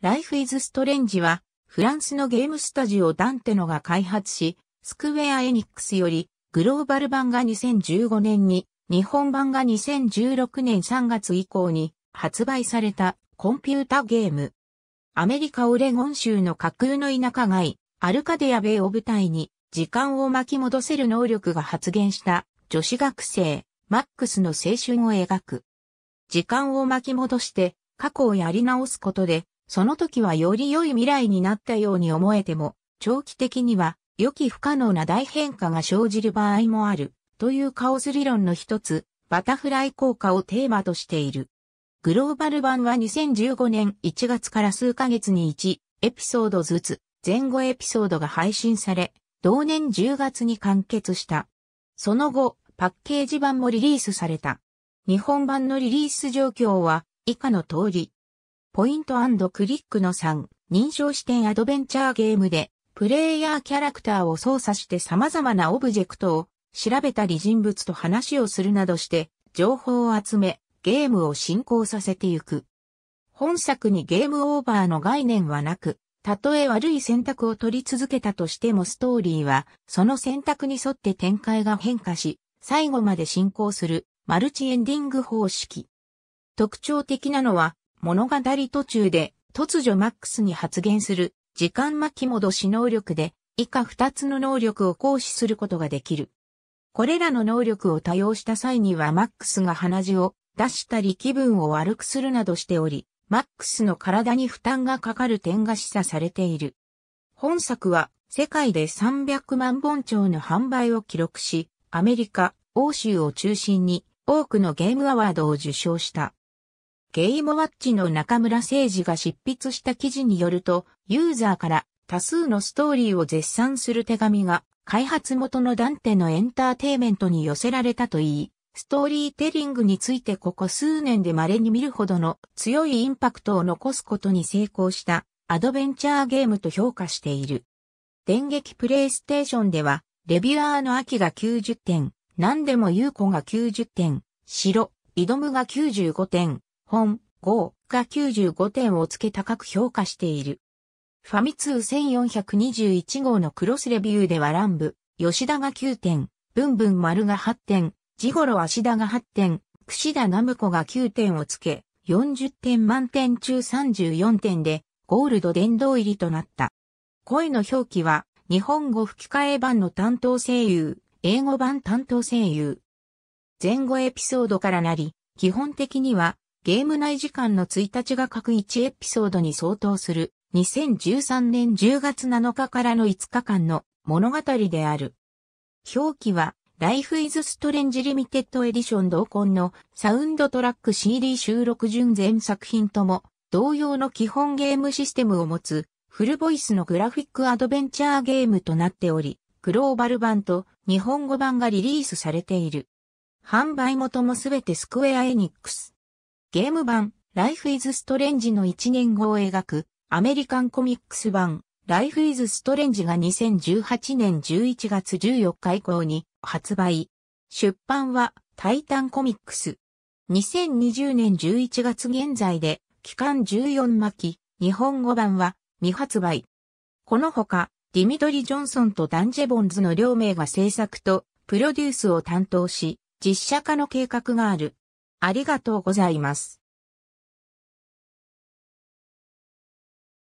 Life is Strange は、フランスのゲームスタジオダンテノが開発し、スクウェア・エニックスより、グローバル版が2015年に、日本版が2016年3月以降に発売されたコンピュータゲーム。アメリカ・オレゴン州の架空の田舎街、アルカデアベイを舞台に、時間を巻き戻せる能力が発現した女子学生、マックスの青春を描く。時間を巻き戻して、過去をやり直すことで、その時はより良い未来になったように思えても、長期的には予期不可能な大変化が生じる場合もある、というカオス理論の一つ、バタフライ効果をテーマとしている。グローバル版は2015年1月から数ヶ月に1エピソードずつ前後エピソードが配信され、同年10月に完結した。その後、パッケージ版もリリースされた。日本版のリリース状況は以下の通り。ポイントクリックの3、認証視点アドベンチャーゲームで、プレイヤーキャラクターを操作して様々なオブジェクトを調べたり人物と話をするなどして、情報を集め、ゲームを進行させていく。本作にゲームオーバーの概念はなく、たとえ悪い選択を取り続けたとしてもストーリーは、その選択に沿って展開が変化し、最後まで進行するマルチエンディング方式。特徴的なのは、物語途中で突如マックスに発言する時間巻き戻し能力で以下二つの能力を行使することができる。これらの能力を多用した際にはマックスが鼻血を出したり気分を悪くするなどしており、マックスの体に負担がかかる点が示唆されている。本作は世界で300万本超の販売を記録し、アメリカ、欧州を中心に多くのゲームアワードを受賞した。ゲイムワッチの中村誠二が執筆した記事によると、ユーザーから多数のストーリーを絶賛する手紙が、開発元のダンテのエンターテイメントに寄せられたといい、ストーリーテリングについてここ数年で稀に見るほどの強いインパクトを残すことに成功したアドベンチャーゲームと評価している。電撃プレイステーションでは、レビュアーの秋が90点、何でも優子が90点、白、挑むが95点、本、号が95点をつけ高く評価している。ファミ通1421号のクロスレビューでは乱部、吉田が9点、ブンブン丸が8点、ジゴロ足田が8点、串田ナムコが9点をつけ、40点満点中34点で、ゴールド殿堂入りとなった。声の表記は、日本語吹き替え版の担当声優、英語版担当声優。前後エピソードからなり、基本的にはゲーム内時間の1日が各1エピソードに相当する2013年10月7日からの5日間の物語である。表記は Life is Strange Limited Edition 同梱のサウンドトラック CD 収録順全作品とも同様の基本ゲームシステムを持つフルボイスのグラフィックアドベンチャーゲームとなっており、グローバル版と日本語版がリリースされている。販売元もすべてスクエアエニックス。ゲーム版、Life is Strange の1年後を描く、アメリカンコミックス版、Life is Strange が2018年11月14日以降に発売。出版は、タイタンコミックス。2020年11月現在で、期間14巻、日本語版は、未発売。このほか、ディミトリ・ジョンソンとダンジェボンズの両名が制作と、プロデュースを担当し、実写化の計画がある。ありがとうございます。